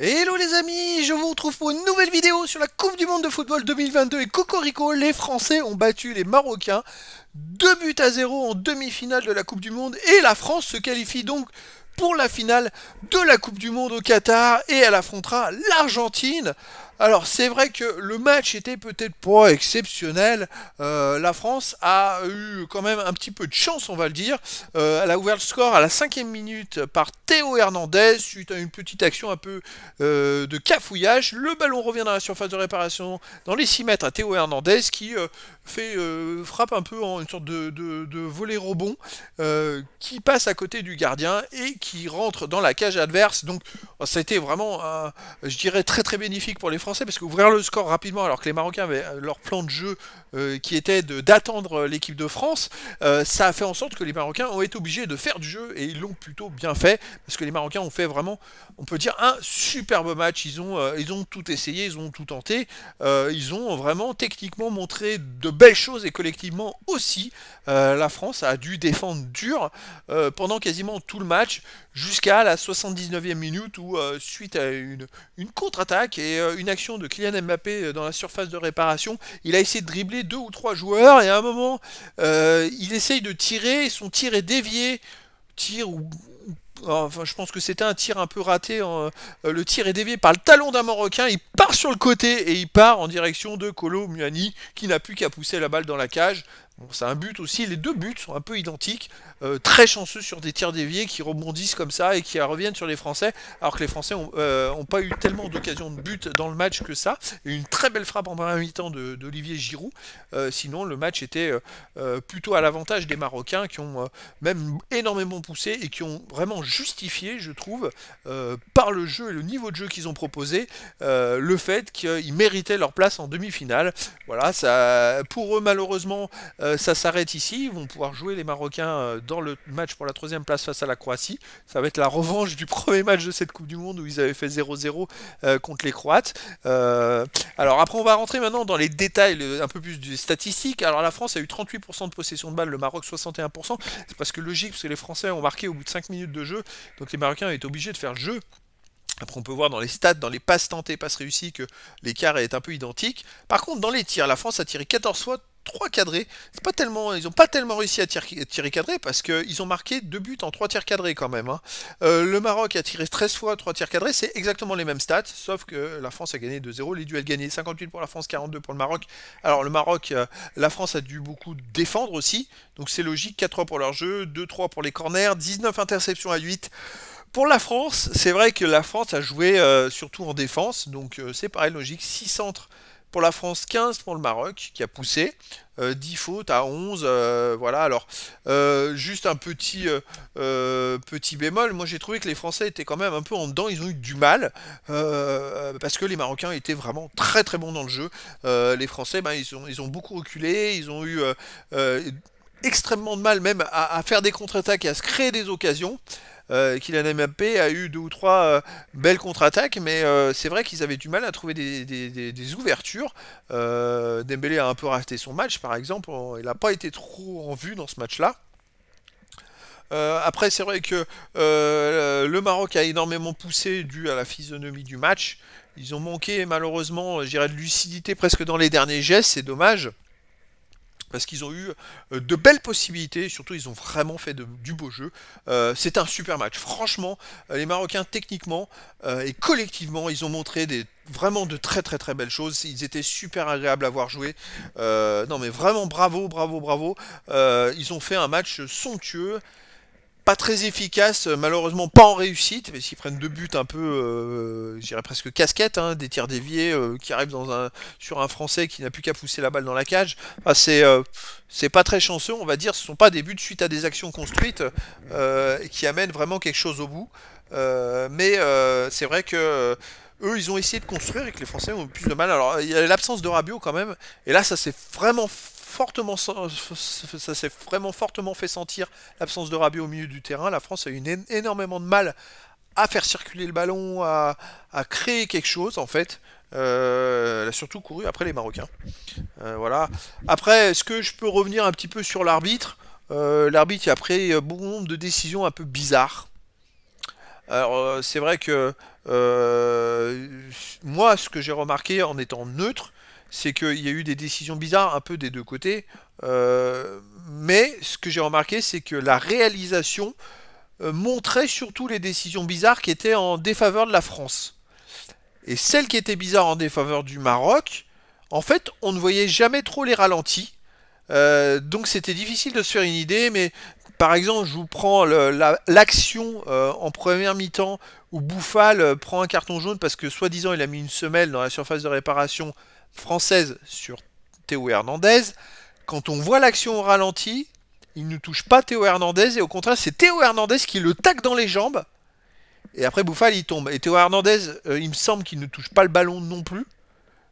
Hello les amis, je vous retrouve pour une nouvelle vidéo sur la Coupe du Monde de Football 2022 et Cocorico, les Français ont battu les Marocains 2 buts à 0 en demi-finale de la Coupe du Monde et la France se qualifie donc pour la finale de la Coupe du Monde au Qatar et elle affrontera l'Argentine. Alors c'est vrai que le match était peut-être pas exceptionnel. Euh, la France a eu quand même un petit peu de chance, on va le dire. Euh, elle a ouvert le score à la cinquième minute par Théo Hernandez suite à une petite action un peu euh, de cafouillage. Le ballon revient dans la surface de réparation dans les 6 mètres à Théo Hernandez qui fait frappe un peu en une sorte de, volet rebond qui passe à côté du gardien et qui rentre dans la cage adverse. Donc oh, ça a été vraiment, je dirais, très très bénéfique pour les Français parce qu'ouvrir le score rapidement, alors que les Marocains avaient euh, leur plan de jeu euh, qui était d'attendre euh, l'équipe de France, ça a fait en sorte que les Marocains ont été obligés de faire du jeu et ils l'ont plutôt bien fait, parce que les Marocains ont fait vraiment, on peut dire, un superbe match. Ils ont, ils ont tout essayé, ils ont tout tenté, ils ont vraiment techniquement montré de belles choses et collectivement aussi. la France a dû défendre dur pendant quasiment tout le match jusqu'à la 79e minute où, suite à une, une contre-attaque et une action de Kylian Mbappé euh, dans la surface de réparation. Il a essayé de dribbler deux ou trois joueurs et à un moment, euh, il essaye de tirer, son tir est dévié. Tir ou. Enfin, je pense que c'était un tir un peu raté. Hein. Euh, le tir est dévié par le talon d'un Marocain. Il part sur le côté et il part en direction de Colo Muani qui n'a plus qu'à pousser la balle dans la cage. Bon, c'est un but aussi. Les deux buts sont un peu identiques. Euh, très chanceux sur des tirs déviés qui rebondissent comme ça et qui reviennent sur les Français, alors que les Français n'ont euh, pas eu tellement d'occasion de but dans le match que ça. une très belle frappe en première mi-temps d'Olivier Giroud. Euh, sinon, le match était plutôt à l'avantage des Marocains qui ont même énormément poussé et qui ont vraiment justifié, je trouve, par le jeu et le niveau de jeu qu'ils ont proposé, le fait qu'ils méritaient leur place en demi-finale. Voilà, ça, pour eux, malheureusement, ça s'arrête ici. Ils vont pouvoir jouer les Marocains dans le match pour la troisième place face à la Croatie. Ça va être la revanche du premier match de cette Coupe du Monde où ils avaient fait 0-0 euh, contre les Croates. Euh, alors après, on va rentrer maintenant dans les détails euh, un peu plus des statistiques. Alors la France a eu 38% de possession de balle, le Maroc 61%. C'est presque logique parce que les Français ont marqué au bout de 5 minutes de jeu. Donc les Marocains été obligés de faire le jeu. Après, on peut voir dans les stats, dans les passes tentées, passes réussies, que l'écart est un peu identique. Par contre, dans les tirs, la France a tiré 14 fois 3 cadrés. C'est pas tellement, ils n'ont pas tellement réussi à tirer, cadré parce qu'ils ont marqué 2 buts en 3 tiers cadrés quand même. Hein. Euh, le Maroc a tiré 13 fois 3 tiers cadrés, c'est exactement les mêmes stats, sauf que la France a gagné 2-0, les duels gagnés 58 pour la France, 42 pour le Maroc. Alors le Maroc, euh, la France a dû beaucoup défendre aussi, donc c'est logique, 4-3 pour leur jeu, 2-3 pour les corners, 19 interceptions à 8. Pour la France, c'est vrai que la France a joué euh, surtout en défense, donc c'est pareil, logique, 6 centres pour la France, 15 pour le Maroc, qui a poussé. 10 euh, fautes à 11. Euh, voilà, alors, euh, juste un petit, petit bémol. Moi, j'ai trouvé que les Français étaient quand même un peu en dedans. Ils ont eu du mal parce que les Marocains étaient vraiment très très bons dans le jeu. les Français, ben, ils, ont, ils ont beaucoup reculé. Ils ont eu extrêmement de mal même à, à faire des contre-attaques et à se créer des occasions. Euh, Kylian Mbappé a eu deux ou trois euh, belles contre-attaques, mais euh, c'est vrai qu'ils avaient du mal à trouver des, ouvertures. Dembélé a un peu raté son match, par exemple, il n'a pas été trop en vue dans ce match-là. après, c'est vrai que le Maroc a énormément poussé dû à la physionomie du match. Ils ont manqué malheureusement, de lucidité presque dans les derniers gestes, c'est dommage parce qu'ils ont eu euh, de belles possibilités, et surtout ils ont vraiment fait du beau jeu. Euh, c'est un super match. Franchement, euh, les Marocains techniquement et collectivement, ils ont montré des vraiment de très très très belles choses. Ils étaient super agréables à voir jouer. non mais vraiment bravo, bravo, bravo. ils ont fait un match somptueux très efficace, euh, malheureusement pas en réussite, mais s'ils prennent deux buts un peu, euh, presque casquette, hein, des tirs déviés euh, qui arrivent dans un, sur un Français qui n'a plus qu'à pousser la balle dans la cage. Bah, euh, c'est pas très chanceux, on va dire. Ce sont pas des buts suite à des actions construites qui amènent vraiment quelque chose au bout. mais c'est vrai que eux ils ont essayé de construire et que les Français ont plus de mal. Alors il y a l'absence de Rabiot quand même, et là ça c'est vraiment fortement, ça s'est vraiment fortement fait sentir l'absence de Rabiot au milieu du terrain. La France a eu énormément de mal à faire circuler le ballon, à, créer quelque chose en fait. Euh, elle a surtout couru après les Marocains. Euh, voilà. Après, est-ce que je peux revenir un petit peu sur l'arbitre euh, L'arbitre, a pris bon nombre de décisions un peu bizarres. Alors, c'est vrai que moi, ce que j'ai remarqué en étant neutre, c'est qu'il y a eu des décisions bizarres un peu des deux côtés. Euh, mais ce que j'ai remarqué, c'est que la réalisation euh, montrait surtout les décisions bizarres qui étaient en défaveur de la France. Et celles qui étaient bizarres en défaveur du Maroc, en fait, on ne voyait jamais trop les ralentis. Euh, donc c'était difficile de se faire une idée, mais par exemple, je vous prends l'action en première mi-temps où Bouffal prend un carton jaune parce que soi-disant il a mis une semelle dans la surface de réparation française sur Théo Hernandez. Quand on voit l'action au ralenti, il ne touche pas Théo Hernandez et au contraire, c'est Théo Hernandez qui le tacle dans les jambes. Et après, Bouffal, il tombe. Et Théo Hernandez, euh, il me semble qu'il ne touche pas le ballon non plus.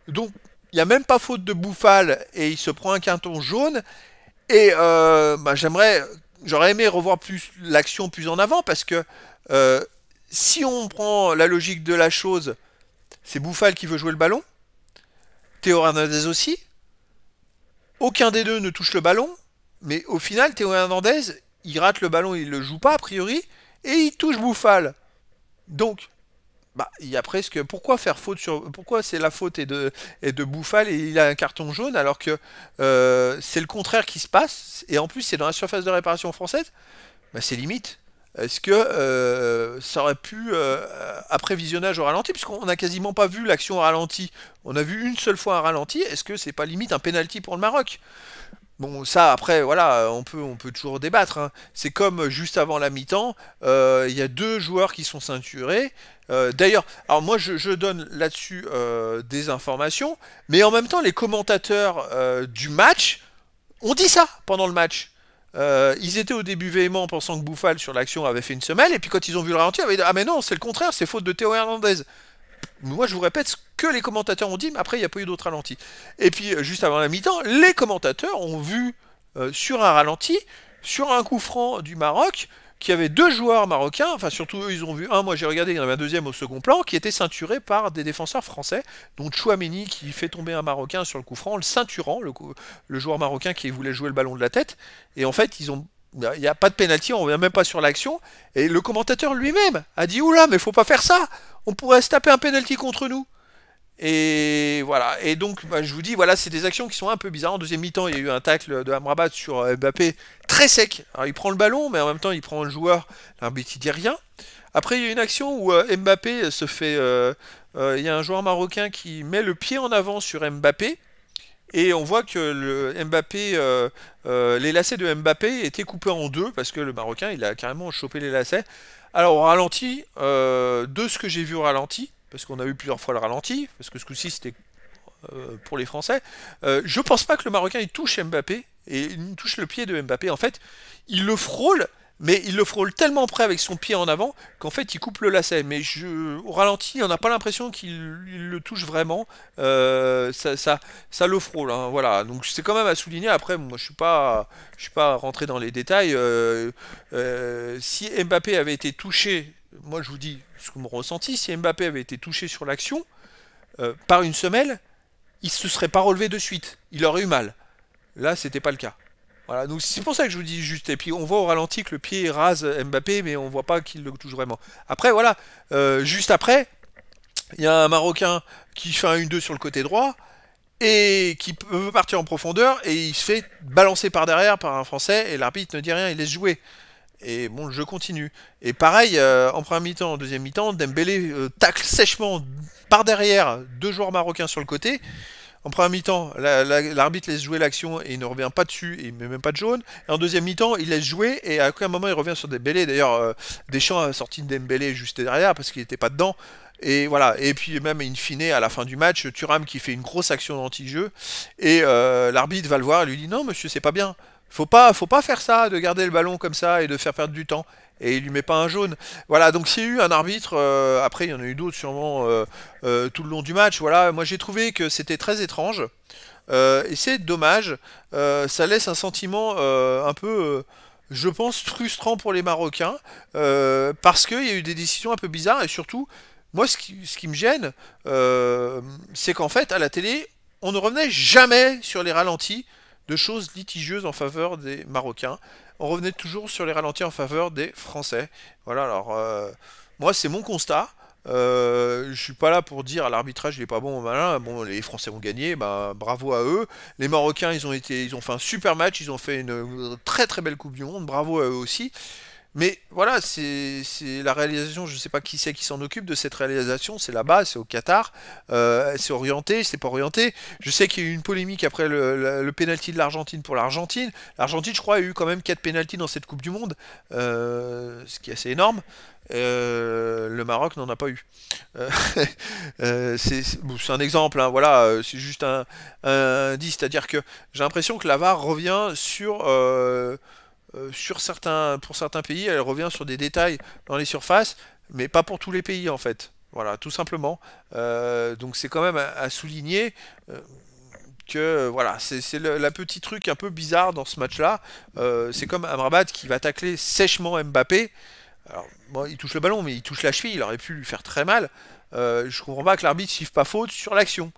Donc, il n'y a même pas faute de Bouffal et il se prend un quinton jaune. Et euh, bah, j'aimerais, j'aurais aimé revoir plus l'action plus en avant parce que euh, si on prend la logique de la chose, c'est Bouffal qui veut jouer le ballon. Théo Hernandez aussi. Aucun des deux ne touche le ballon, mais au final, Théo Hernandez, il rate le ballon, il ne le joue pas a priori, et il touche Bouffal. Donc, bah, il y a presque. Pourquoi faire faute sur. Pourquoi c'est la faute et de, et de Bouffal et il a un carton jaune alors que euh, c'est le contraire qui se passe, et en plus c'est dans la surface de réparation française, bah, c'est limite. Est-ce que euh, ça aurait pu, euh, après visionnage au ralenti, puisqu'on n'a quasiment pas vu l'action au ralenti, on a vu une seule fois un ralenti, est-ce que c'est pas limite un penalty pour le Maroc Bon, ça après, voilà, on peut, on peut toujours débattre. Hein. C'est comme juste avant la mi-temps, euh, il y a deux joueurs qui sont ceinturés. D'ailleurs, alors moi je donne là-dessus des informations, mais en même temps les commentateurs du match ont dit ça pendant le match. Euh, ils étaient au début véhément pensant que Bouffal sur l'action avait fait une semelle, et puis quand ils ont vu le ralenti, ils avaient dit Ah, mais non, c'est le contraire, c'est faute de Théo Hernandez. Moi, je vous répète ce que les commentateurs ont dit, mais après, il n'y a pas eu d'autres ralenti. Et puis, euh, juste avant la mi-temps, les commentateurs ont vu euh, sur un ralenti, sur un coup franc du Maroc, qui avait deux joueurs marocains, enfin surtout eux ils ont vu un, moi j'ai regardé, il y en avait un deuxième au second plan, qui était ceinturé par des défenseurs français, dont Chouameni qui fait tomber un Marocain sur le coup franc, le ceinturant, le, joueur marocain qui voulait jouer le ballon de la tête, et en fait ils ont il n'y a pas de pénalty, on revient même pas sur l'action. Et le commentateur lui-même a dit Oula, mais il faut pas faire ça On pourrait se taper un pénalty contre nous. Et voilà. Et donc, bah, je vous dis, voilà, c'est des actions qui sont un peu bizarres. En deuxième mi-temps, il y a eu un tacle de Amrabat sur euh, Mbappé très sec. il prend le ballon, mais en même temps, il prend le joueur. L'arbitre, il dit rien. Après, il y a une action où euh, Mbappé se fait. Euh, il y a un joueur marocain qui met le pied en avant sur Mbappé. Et on voit que le Mbappé, les lacets de Mbappé étaient coupés en deux parce que le Marocain, il a carrément chopé les lacets. Alors au ralenti, de ce que j'ai vu au ralenti, parce qu'on a eu plusieurs fois le ralenti, parce que ce coup-ci c'était euh, pour les Français. je euh, je pense pas que le Marocain il touche Mbappé et il touche le pied de Mbappé. En fait, il le frôle, mais il le frôle tellement près avec son pied en avant qu'en fait il coupe le lacet. Mais au ralenti, on n'a pas l'impression qu'il le touche vraiment. Euh, ça, ça, ça, le frôle. Hein, voilà. Donc c'est quand même à souligner. Après, moi je suis pas, je suis pas rentré dans les détails. si Mbappé avait été touché moi je vous dis ce que me ressenti, si Mbappé avait été touché sur l'action, euh, par une semelle, il ne se serait pas relevé de suite. Il aurait eu mal. Là, c'était pas le cas. Voilà, donc c'est pour ça que je vous dis juste. Et puis on voit au ralenti que le pied rase Mbappé, mais on voit pas qu'il le touche vraiment. Après, voilà, euh, juste après, il y a un Marocain qui fait un 1-2 sur le côté droit et qui veut partir en profondeur et il se fait balancer par derrière par un Français et l'arbitre ne dit rien, il laisse jouer. Et bon, le jeu continue. Et pareil, euh, en première mi-temps, en deuxième mi-temps, Dembélé euh, tacle sèchement par derrière deux joueurs marocains sur le côté. En première mi-temps, l'arbitre laisse jouer l'action et il ne revient pas dessus, et il met même pas de jaune. Et en deuxième mi-temps, il laisse jouer et à un moment il revient sur Dembélé. D'ailleurs, des euh, Deschamps a sorti Dembélé juste derrière parce qu'il n'était pas dedans. Et voilà. Et puis même in fine, à la fin du match, Thuram qui fait une grosse action d'anti-jeu et l'arbitre va le voir et lui dit non monsieur c'est pas bien. Faut pas, faut pas faire ça, de garder le ballon comme ça et de faire perdre du temps. Et il lui met pas un jaune. Voilà, donc s'il y a eu un arbitre, euh, après il y en a eu d'autres sûrement euh, euh, tout le long du match. Voilà, moi j'ai trouvé que c'était très étrange. et c'est dommage. ça laisse un sentiment un peu je pense, frustrant pour les Marocains, parce qu'il y a eu des décisions un peu bizarres, et surtout, moi, ce qui, me gêne, c'est qu'en fait, à la télé, on ne revenait jamais sur les ralentis de choses litigieuses en faveur des Marocains. On revenait toujours sur les ralentis en faveur des Français. Voilà, alors euh, moi c'est mon constat. Je euh, je suis pas là pour dire à l'arbitrage il est pas bon malin. Bon, les Français ont gagné, bah, bravo à eux. Les Marocains ils ont été, ils ont fait un super match, ils ont fait une très très belle Coupe du Monde, bravo à eux aussi. Mais voilà, c'est la réalisation, je ne sais pas qui c'est qui s'en occupe de cette réalisation, c'est là-bas, c'est au Qatar, euh, c'est orienté, c'est pas orienté. Je sais qu'il y a eu une polémique après le, pénalty de l'Argentine pour l'Argentine. L'Argentine, je crois, a eu quand même 4 pénaltys dans cette Coupe du Monde, euh, ce qui est assez énorme. Euh, le Maroc n'en a pas eu. c'est un exemple, hein, voilà, c'est juste un, un C'est-à-dire que j'ai l'impression que VAR revient sur euh, sur certains, pour certains pays, elle revient sur des détails dans les surfaces, mais pas pour tous les pays en fait. Voilà, tout simplement. Euh, donc c'est quand même à, souligner euh, que voilà, c'est la petit truc un peu bizarre dans ce match-là. c'est comme Amrabat qui va tacler sèchement Mbappé. Alors, il touche le ballon, mais il touche la cheville, il aurait pu lui faire très mal. je comprends pas que l'arbitre siffle pas faute sur l'action.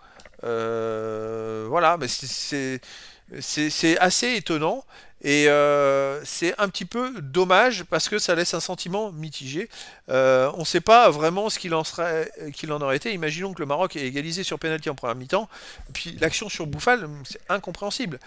Euh, voilà, mais c'est assez étonnant et euh, c'est un petit peu dommage parce que ça laisse un sentiment mitigé. Euh, on ne sait pas vraiment ce qu'il en, serait, qu'il en aurait été. Imaginons que le Maroc est égalisé sur penalty en première mi-temps. Puis l'action sur Bouffal, c'est incompréhensible.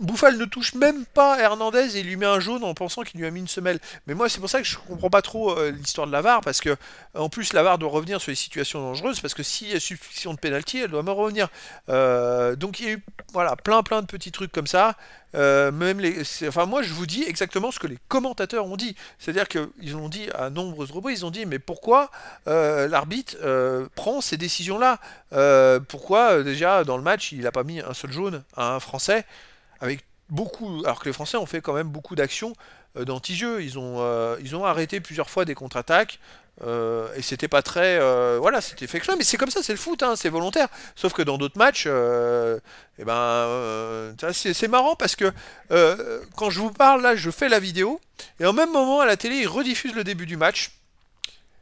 Bouffal ne touche même pas Hernandez et lui met un jaune en pensant qu'il lui a mis une semelle. Mais moi, c'est pour ça que je comprends pas trop euh, l'histoire de la parce que euh, en plus, la doit revenir sur les situations dangereuses, parce que s'il y a suspicion de pénalty, elle doit me revenir. Euh, donc il y a eu voilà, plein plein de petits trucs comme ça. même les, enfin, moi, je vous dis exactement ce que les commentateurs ont dit. C'est-à-dire qu'ils ont dit à nombreuses reprises, ils ont dit, mais pourquoi l'arbitre prend ces décisions-là Pourquoi déjà dans le match, il n'a pas mis un seul jaune à un Français avec beaucoup, alors que les Français ont fait quand même beaucoup d'actions euh, d'anti-jeu. Ils ont, euh, ils ont arrêté plusieurs fois des contre-attaques. Euh, et c'était pas très, voilà, c'était fait que ça. Mais c'est comme ça, c'est le foot, hein, c'est volontaire. Sauf que dans d'autres matchs, et eh ben, c'est marrant parce que quand je vous parle là, je fais la vidéo et en même moment à la télé, ils rediffusent le début du match.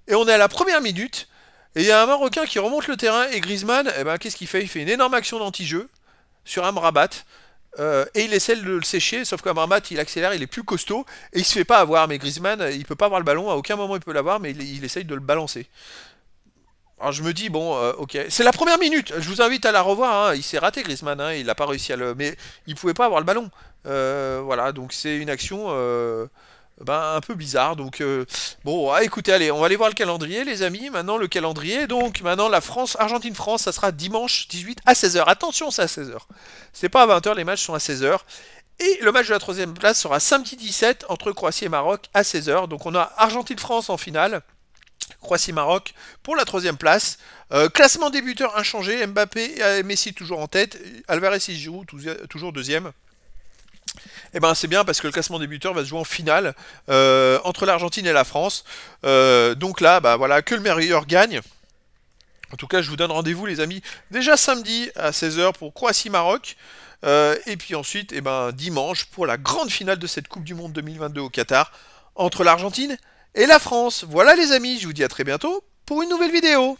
Et on est à la première minute. Et il y a un Marocain qui remonte le terrain et Griezmann, eh ben, qu'est-ce qu'il fait Il fait une énorme action d'anti-jeu sur un Rabat. Euh, et il essaie de le sécher, sauf qu'à il accélère, il est plus costaud, et il se fait pas avoir. Mais Griezmann, il peut pas avoir le ballon, à aucun moment il peut l'avoir, mais il, essaye de le balancer. Alors je me dis, bon, euh, ok. C'est la première minute, je vous invite à la revoir, hein. il s'est raté Griezmann, hein. il n'a pas réussi à le... Mais il pouvait pas avoir le ballon. Euh, voilà, donc c'est une action... Ben, un peu bizarre. Donc, euh, bon, ah, écoutez, allez, on va aller voir le calendrier, les amis. Maintenant, le calendrier. Donc, maintenant, la France, Argentine-France, ça sera dimanche 18 à 16h. Attention, c'est à 16h. C'est pas à 20h, les matchs sont à 16h. Et le match de la troisième place sera samedi 17 entre Croatie et Maroc à 16h. Donc, on a Argentine-France en finale. Croatie-Maroc pour la troisième place. Euh, classement débuteur inchangé, Mbappé et euh, Messi toujours en tête, Alvarez et Giroud toujours deuxième. Et eh ben c'est bien parce que le classement débuteur va se jouer en finale euh, entre l'Argentine et la France. Euh, donc là, bah voilà, que le meilleur gagne. En tout cas, je vous donne rendez-vous, les amis, déjà samedi à 16h pour Croatie-Maroc. Euh, et puis ensuite, et eh ben, dimanche, pour la grande finale de cette Coupe du Monde 2022 au Qatar, entre l'Argentine et la France. Voilà, les amis, je vous dis à très bientôt pour une nouvelle vidéo.